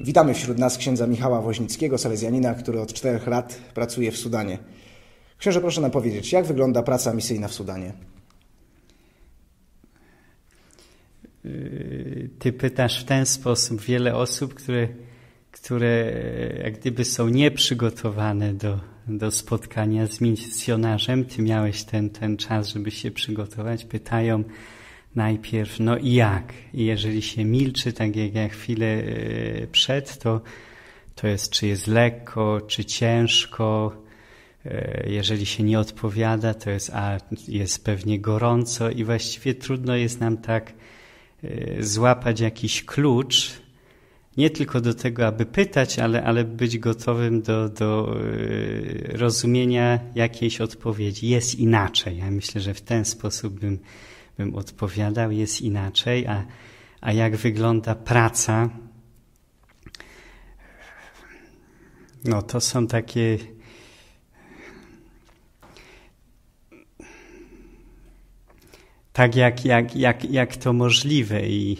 Witamy wśród nas księdza Michała Woźnickiego, salezjanina, który od czterech lat pracuje w Sudanie. Księże, proszę nam powiedzieć, jak wygląda praca misyjna w Sudanie? Yy, ty pytasz w ten sposób wiele osób, które, które e, jak gdyby są nieprzygotowane do, do spotkania z misjonarzem. Ty miałeś ten, ten czas, żeby się przygotować. Pytają, najpierw no i jak. jeżeli się milczy, tak jak ja chwilę e, przed, to, to jest czy jest lekko, czy ciężko. E, jeżeli się nie odpowiada, to jest, a jest pewnie gorąco i właściwie trudno jest nam tak e, złapać jakiś klucz, nie tylko do tego, aby pytać, ale, ale być gotowym do, do rozumienia jakiejś odpowiedzi. Jest inaczej. Ja myślę, że w ten sposób bym bym odpowiadał, jest inaczej. A, a jak wygląda praca? No to są takie. Tak jak, jak, jak, jak to możliwe i,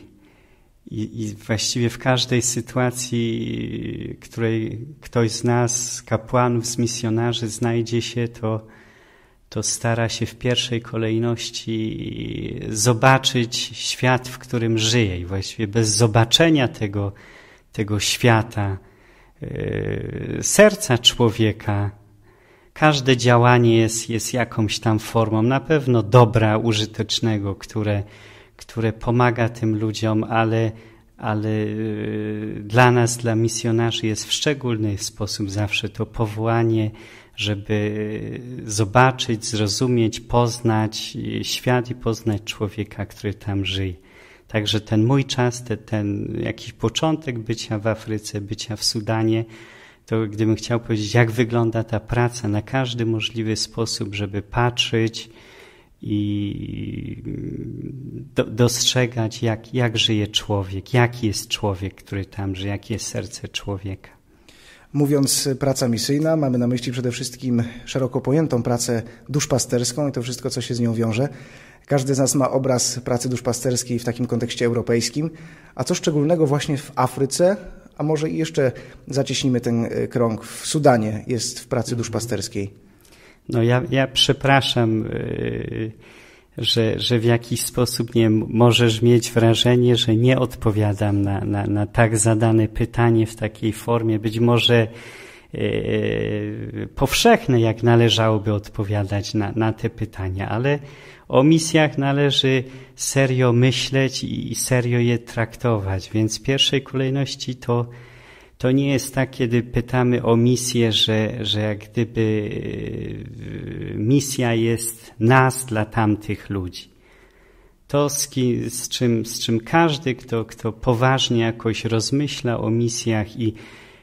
i, i właściwie w każdej sytuacji, której ktoś z nas, z kapłanów, z misjonarzy znajdzie się, to, to stara się w pierwszej kolejności zobaczyć świat, w którym żyje i właściwie bez zobaczenia tego, tego świata, e, serca człowieka, każde działanie jest, jest jakąś tam formą, na pewno dobra, użytecznego, które, które pomaga tym ludziom, ale ale y, dla nas, dla misjonarzy jest w szczególny sposób zawsze to powołanie, żeby zobaczyć, zrozumieć, poznać świat i poznać człowieka, który tam żyje. Także ten mój czas, ten, ten jakiś początek bycia w Afryce, bycia w Sudanie, to gdybym chciał powiedzieć, jak wygląda ta praca na każdy możliwy sposób, żeby patrzeć, i y, do, dostrzegać, jak, jak żyje człowiek, jaki jest człowiek, który tam żyje, jakie jest serce człowieka. Mówiąc y, praca misyjna, mamy na myśli przede wszystkim szeroko pojętą pracę duszpasterską i to wszystko, co się z nią wiąże. Każdy z nas ma obraz pracy duszpasterskiej w takim kontekście europejskim. A co szczególnego właśnie w Afryce, a może i jeszcze zacieśnimy ten y, krąg, w Sudanie jest w pracy duszpasterskiej? No ja, ja przepraszam, y, że, że w jakiś sposób nie możesz mieć wrażenie, że nie odpowiadam na, na, na tak zadane pytanie w takiej formie, być może yy, powszechne, jak należałoby odpowiadać na, na te pytania, ale o misjach należy serio myśleć i, i serio je traktować, więc w pierwszej kolejności to to nie jest tak, kiedy pytamy o misję, że, że jak gdyby y, misja jest nas dla tamtych ludzi. To, z, kim, z, czym, z czym każdy, kto, kto poważnie jakoś rozmyśla o misjach i,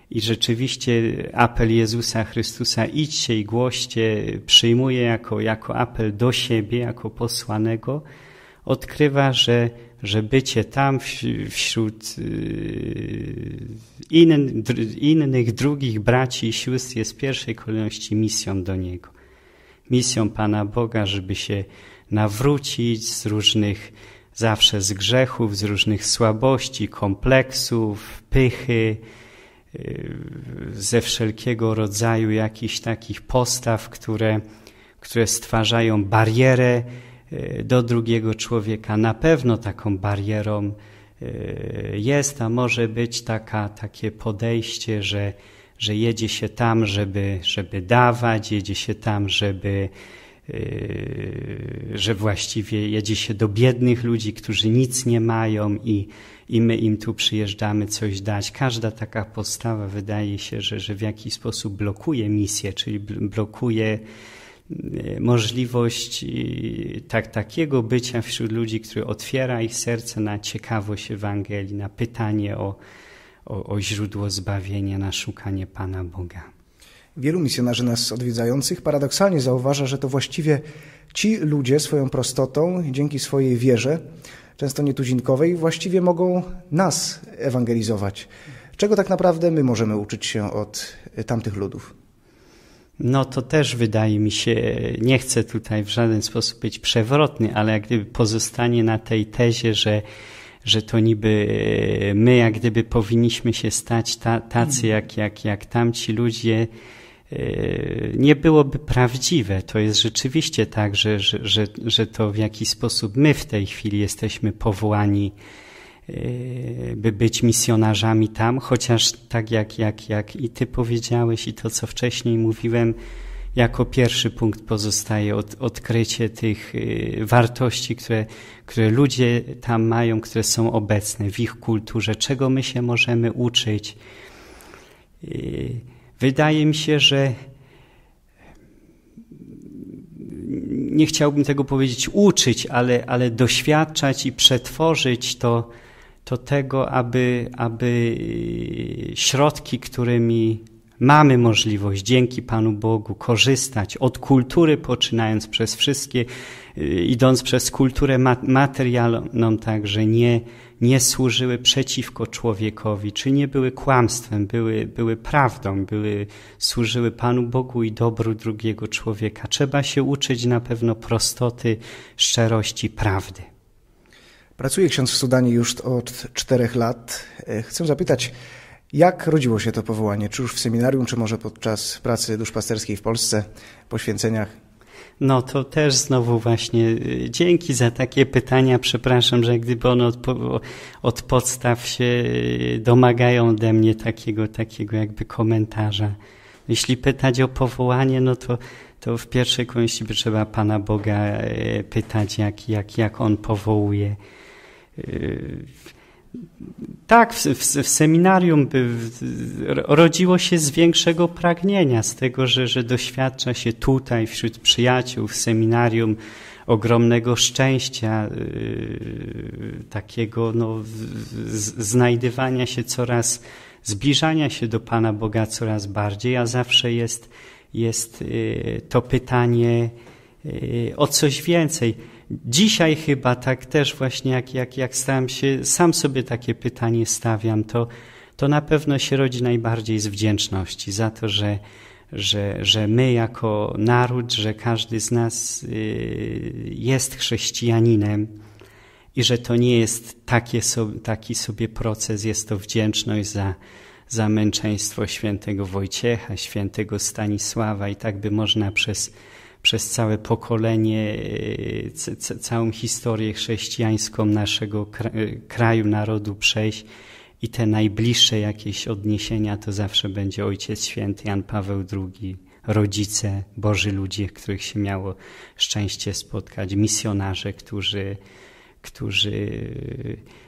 i rzeczywiście apel Jezusa Chrystusa idźcie i głoście przyjmuje jako, jako apel do siebie, jako posłanego, odkrywa, że, że bycie tam wśród y, in, innych, drugich braci i sióstr jest w pierwszej kolejności misją do Niego. Misją Pana Boga, żeby się nawrócić z różnych zawsze z grzechów, z różnych słabości, kompleksów, pychy, y, ze wszelkiego rodzaju jakichś takich postaw, które, które stwarzają barierę Y, do drugiego człowieka. Na pewno taką barierą y, jest, a może być taka, takie podejście, że, że jedzie się tam, żeby, żeby dawać, jedzie się tam, żeby y, że właściwie jedzie się do biednych ludzi, którzy nic nie mają i, i my im tu przyjeżdżamy coś dać. Każda taka postawa wydaje się, że, że w jakiś sposób blokuje misję, czyli blokuje Y, możliwość tak, takiego bycia wśród ludzi, który otwiera ich serce na ciekawość Ewangelii, na pytanie o, o, o źródło zbawienia, na szukanie Pana Boga. Wielu misjonarzy nas odwiedzających paradoksalnie zauważa, że to właściwie ci ludzie swoją prostotą, dzięki swojej wierze, często nietuzinkowej, właściwie mogą nas ewangelizować. Czego tak naprawdę my możemy uczyć się od tamtych ludów? no to też wydaje mi się, nie chcę tutaj w żaden sposób być przewrotny, ale jak gdyby pozostanie na tej tezie, że, że to niby my jak gdyby powinniśmy się stać ta, tacy mhm. jak, jak, jak tamci ludzie, e, nie byłoby prawdziwe. To jest rzeczywiście tak, że, że, że, że to w jakiś sposób my w tej chwili jesteśmy powołani E, by być misjonarzami tam, chociaż tak jak, jak, jak i ty powiedziałeś i to, co wcześniej mówiłem, jako pierwszy punkt pozostaje od, odkrycie tych e, wartości, które, które ludzie tam mają, które są obecne w ich kulturze, czego my się możemy uczyć. E, wydaje mi się, że nie chciałbym tego powiedzieć uczyć, ale, ale doświadczać i przetworzyć to, to tego, aby, aby środki, którymi mamy możliwość dzięki Panu Bogu korzystać od kultury, poczynając przez wszystkie, y, idąc przez kulturę materialną, także nie, nie służyły przeciwko człowiekowi, czy nie były kłamstwem, były, były prawdą, były, służyły Panu Bogu i dobru drugiego człowieka. Trzeba się uczyć na pewno prostoty, szczerości, prawdy. Pracuje ksiądz w Sudanie już od czterech lat. E, chcę zapytać, jak rodziło się to powołanie? Czy już w seminarium, czy może podczas pracy duszpasterskiej w Polsce, poświęceniach? No to też znowu właśnie e, dzięki za takie pytania. Przepraszam, że gdyby one od, od podstaw się e, domagają ode mnie takiego, takiego jakby komentarza. Jeśli pytać o powołanie, no to, to w pierwszej kolejności by trzeba Pana Boga pytać, jak, jak, jak On powołuje. Y, tak, w, w, w seminarium rodziło się z większego pragnienia, z tego, że, że doświadcza się tutaj wśród przyjaciół w seminarium ogromnego szczęścia, y, takiego no, znajdywania się coraz, zbliżania się do Pana Boga coraz bardziej, a zawsze jest, jest y, to pytanie o coś więcej dzisiaj chyba tak też właśnie jak, jak, jak staram się, sam sobie takie pytanie stawiam, to, to na pewno się rodzi najbardziej z wdzięczności za to, że, że, że my jako naród, że każdy z nas y, jest chrześcijaninem i że to nie jest takie, taki sobie proces, jest to wdzięczność za, za męczeństwo świętego Wojciecha, świętego Stanisława i tak by można przez przez całe pokolenie, e, całą historię chrześcijańską naszego e, kraju, narodu przejść i te najbliższe jakieś odniesienia to zawsze będzie Ojciec Święty Jan Paweł II, rodzice, Boży ludzie, których się miało szczęście spotkać, misjonarze, którzy którzy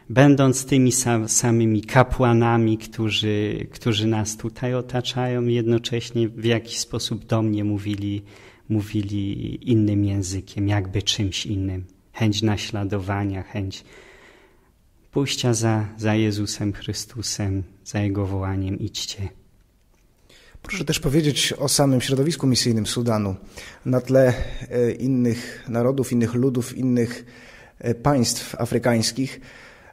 będąc tymi samymi kapłanami, którzy, którzy nas tutaj otaczają, jednocześnie w jakiś sposób do mnie mówili, mówili innym językiem, jakby czymś innym. Chęć naśladowania, chęć pójścia za, za Jezusem Chrystusem, za Jego wołaniem idźcie. Proszę też powiedzieć o samym środowisku misyjnym Sudanu. Na tle e, innych narodów, innych ludów, innych E, państw afrykańskich.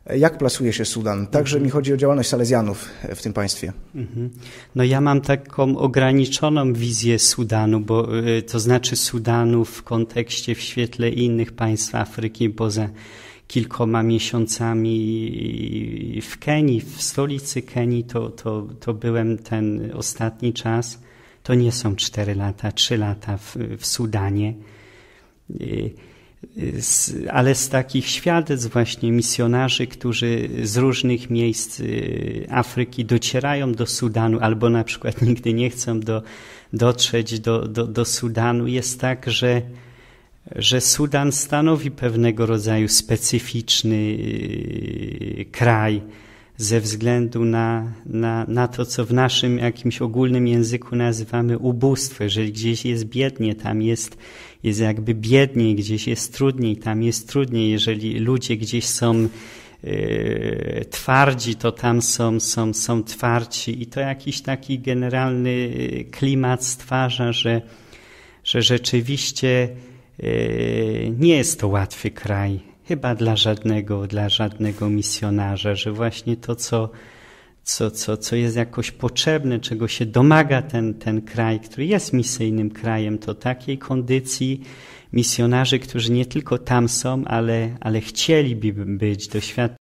E, jak plasuje się Sudan? Także mi chodzi o działalność Salezjanów e, w tym państwie. Mhm. No ja mam taką ograniczoną wizję Sudanu, bo to znaczy Sudanu w kontekście, w świetle innych państw Afryki poza kilkoma miesiącami w Kenii, w stolicy Kenii, to, to, to byłem ten ostatni czas. To nie są cztery lata, trzy lata w, w Sudanie ale z takich świadectw właśnie misjonarzy, którzy z różnych miejsc y, Afryki docierają do Sudanu albo na przykład nigdy nie chcą do, dotrzeć do, do, do Sudanu, jest tak, że, że Sudan stanowi pewnego rodzaju specyficzny y, kraj, ze względu na, na, na to, co w naszym jakimś ogólnym języku nazywamy ubóstwo. Jeżeli gdzieś jest biednie, tam jest, jest jakby biedniej, gdzieś jest trudniej, tam jest trudniej. Jeżeli ludzie gdzieś są yy, twardzi, to tam są, są, są twardzi. I to jakiś taki generalny e, klimat stwarza, że, że rzeczywiście yy, nie jest to łatwy kraj chyba dla żadnego, dla żadnego misjonarza, że właśnie to, co, co, co, co jest jakoś potrzebne, czego się domaga ten, ten kraj, który jest misyjnym krajem, to takiej kondycji misjonarzy, którzy nie tylko tam są, ale, ale chcieliby być, doświadczeni.